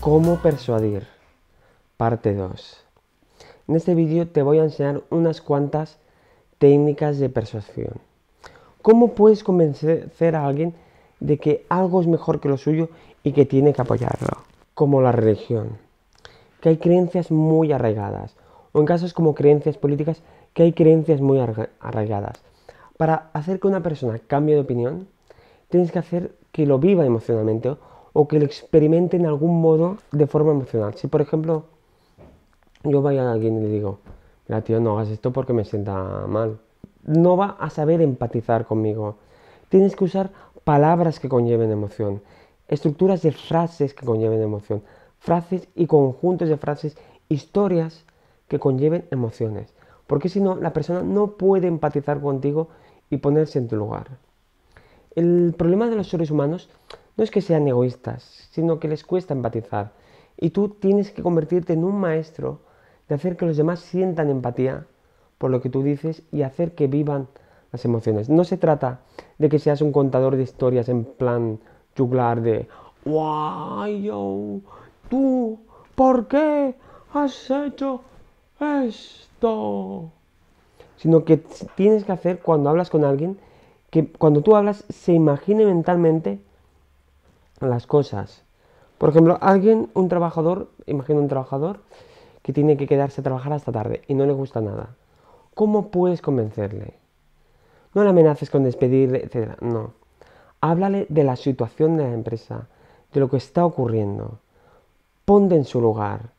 ¿Cómo persuadir? Parte 2. En este vídeo te voy a enseñar unas cuantas técnicas de persuasión. ¿Cómo puedes convencer a alguien de que algo es mejor que lo suyo y que tiene que apoyarlo? Como la religión, que hay creencias muy arraigadas, o en casos como creencias políticas que hay creencias muy arraigadas. Para hacer que una persona cambie de opinión, tienes que hacer que lo viva emocionalmente o que lo experimente en algún modo de forma emocional. Si, por ejemplo, yo vaya a alguien y le digo, mira, tío, no hagas esto porque me sienta mal, no va a saber empatizar conmigo. Tienes que usar palabras que conlleven emoción, estructuras de frases que conlleven emoción, frases y conjuntos de frases, historias que conlleven emociones. Porque si no, la persona no puede empatizar contigo y ponerse en tu lugar. El problema de los seres humanos no es que sean egoístas, sino que les cuesta empatizar. Y tú tienes que convertirte en un maestro de hacer que los demás sientan empatía por lo que tú dices y hacer que vivan las emociones. No se trata de que seas un contador de historias en plan juglar de ¡Guay, yo! ¿Tú por qué has hecho esto, sino que tienes que hacer cuando hablas con alguien que cuando tú hablas se imagine mentalmente las cosas. Por ejemplo, alguien, un trabajador, imagina un trabajador que tiene que quedarse a trabajar hasta tarde y no le gusta nada. ¿Cómo puedes convencerle? No le amenaces con despedirle, etc. No. Háblale de la situación de la empresa, de lo que está ocurriendo. Ponte en su lugar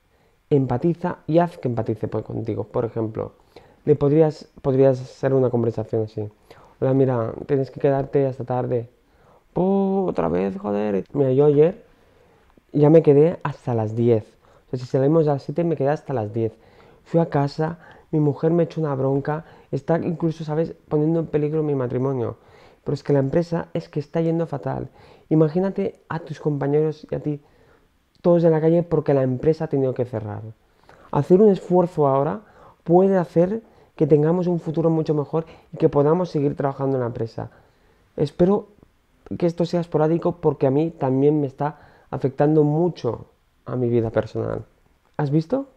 empatiza y haz que empatice pues, contigo. Por ejemplo, le podrías, podrías hacer una conversación así. Hola, mira, tienes que quedarte hasta tarde. Oh, otra vez, joder. Mira, yo ayer ya me quedé hasta las 10. O sea, si salimos a las 7 me quedé hasta las 10. Fui a casa, mi mujer me echó una bronca, está incluso, ¿sabes?, poniendo en peligro mi matrimonio. Pero es que la empresa es que está yendo fatal. Imagínate a tus compañeros y a ti todos en la calle porque la empresa ha tenido que cerrar. Hacer un esfuerzo ahora puede hacer que tengamos un futuro mucho mejor y que podamos seguir trabajando en la empresa. Espero que esto sea esporádico porque a mí también me está afectando mucho a mi vida personal. ¿Has visto?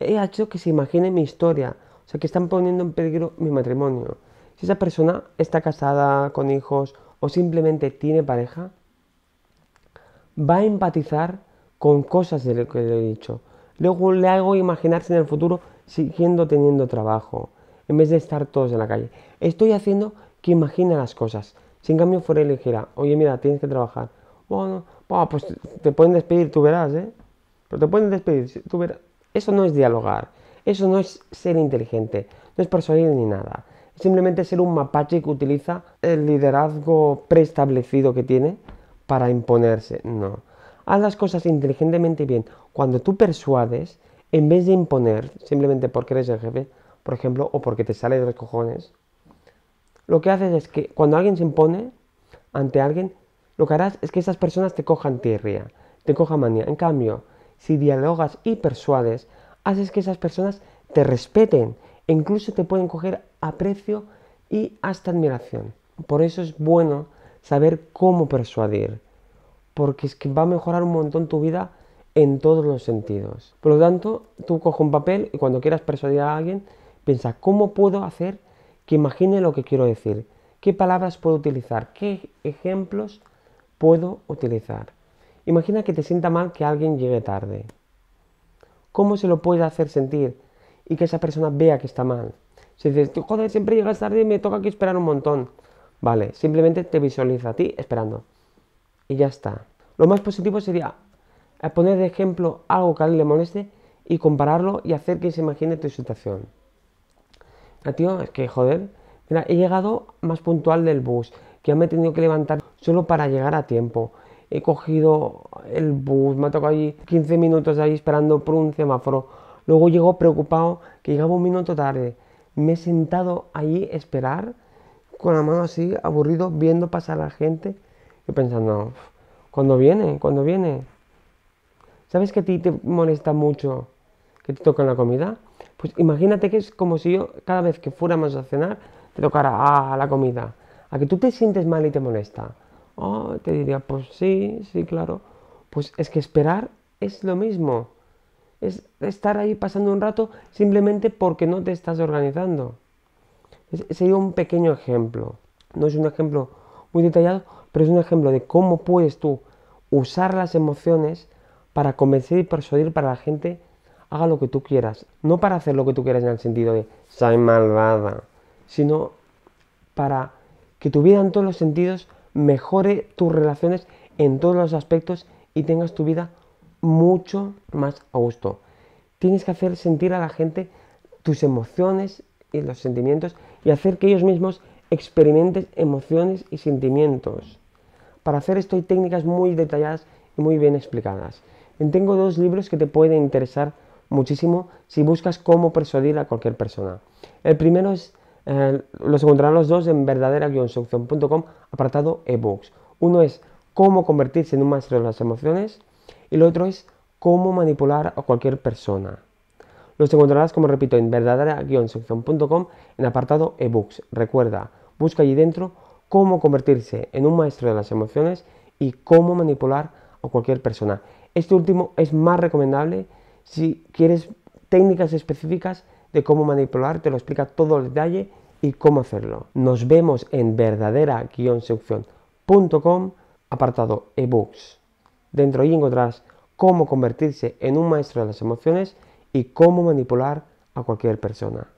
He hecho que se imagine mi historia, o sea, que están poniendo en peligro mi matrimonio. Si esa persona está casada, con hijos o simplemente tiene pareja, va a empatizar con cosas de lo que le he dicho. Luego le hago imaginarse en el futuro siguiendo teniendo trabajo, en vez de estar todos en la calle. Estoy haciendo que imagina las cosas. Si en cambio fuera y dijera, oye, mira, tienes que trabajar. Bueno, pues te pueden despedir, tú verás, ¿eh? Pero te pueden despedir, tú verás. Eso no es dialogar, eso no es ser inteligente, no es persuadir ni nada. Es simplemente ser un mapache que utiliza el liderazgo preestablecido que tiene para imponerse. No haz las cosas inteligentemente y bien. Cuando tú persuades, en vez de imponer, simplemente porque eres el jefe, por ejemplo, o porque te sale de los cojones, lo que haces es que cuando alguien se impone ante alguien, lo que harás es que esas personas te cojan tierra te cojan manía. En cambio, si dialogas y persuades, haces que esas personas te respeten e incluso te pueden coger aprecio y hasta admiración. Por eso es bueno saber cómo persuadir porque es que va a mejorar un montón tu vida en todos los sentidos. Por lo tanto, tú coge un papel y cuando quieras persuadir a alguien, piensa, ¿cómo puedo hacer que imagine lo que quiero decir? ¿Qué palabras puedo utilizar? ¿Qué ejemplos puedo utilizar? Imagina que te sienta mal que alguien llegue tarde. ¿Cómo se lo puedes hacer sentir y que esa persona vea que está mal? Si dices, joder, siempre llegas tarde y me toca aquí esperar un montón. Vale, simplemente te visualiza a ti esperando y ya está. Lo más positivo sería eh, poner de ejemplo algo que a él le moleste y compararlo y hacer que se imagine tu situación. Ah, es que joder, he llegado más puntual del bus, que ya me he tenido que levantar solo para llegar a tiempo. He cogido el bus, me ha tocado allí 15 minutos ahí esperando por un semáforo. Luego llego preocupado que llegaba un minuto tarde. Me he sentado ahí esperar con la mano así, aburrido, viendo pasar a la gente yo pensando, cuando viene? cuando viene? ¿Sabes que a ti te molesta mucho que te toquen la comida? Pues imagínate que es como si yo cada vez que fuéramos a cenar te tocara a ah, la comida. A que tú te sientes mal y te molesta. Oh, te diría, pues sí, sí, claro. Pues es que esperar es lo mismo. Es estar ahí pasando un rato simplemente porque no te estás organizando. sería un pequeño ejemplo. No es un ejemplo muy detallado, pero es un ejemplo de cómo puedes tú usar las emociones para convencer y persuadir para la gente haga lo que tú quieras. No para hacer lo que tú quieras en el sentido de soy malvada, sino para que tu vida en todos los sentidos mejore tus relaciones en todos los aspectos y tengas tu vida mucho más a gusto. Tienes que hacer sentir a la gente tus emociones y los sentimientos y hacer que ellos mismos experimentes emociones y sentimientos. Para hacer esto hay técnicas muy detalladas y muy bien explicadas. Tengo dos libros que te pueden interesar muchísimo si buscas cómo persuadir a cualquier persona. El primero es, eh, los encontrarán los dos en verdadera apartado ebooks. Uno es cómo convertirse en un maestro de las emociones y el otro es cómo manipular a cualquier persona. Los encontrarás, como repito, en verdadera-sección.com en apartado ebooks. Recuerda, busca allí dentro cómo convertirse en un maestro de las emociones y cómo manipular a cualquier persona. Este último es más recomendable si quieres técnicas específicas de cómo manipular, te lo explica todo el detalle y cómo hacerlo. Nos vemos en verdadera-sección.com, apartado ebooks. Dentro allí encontrarás cómo convertirse en un maestro de las emociones y cómo manipular a cualquier persona.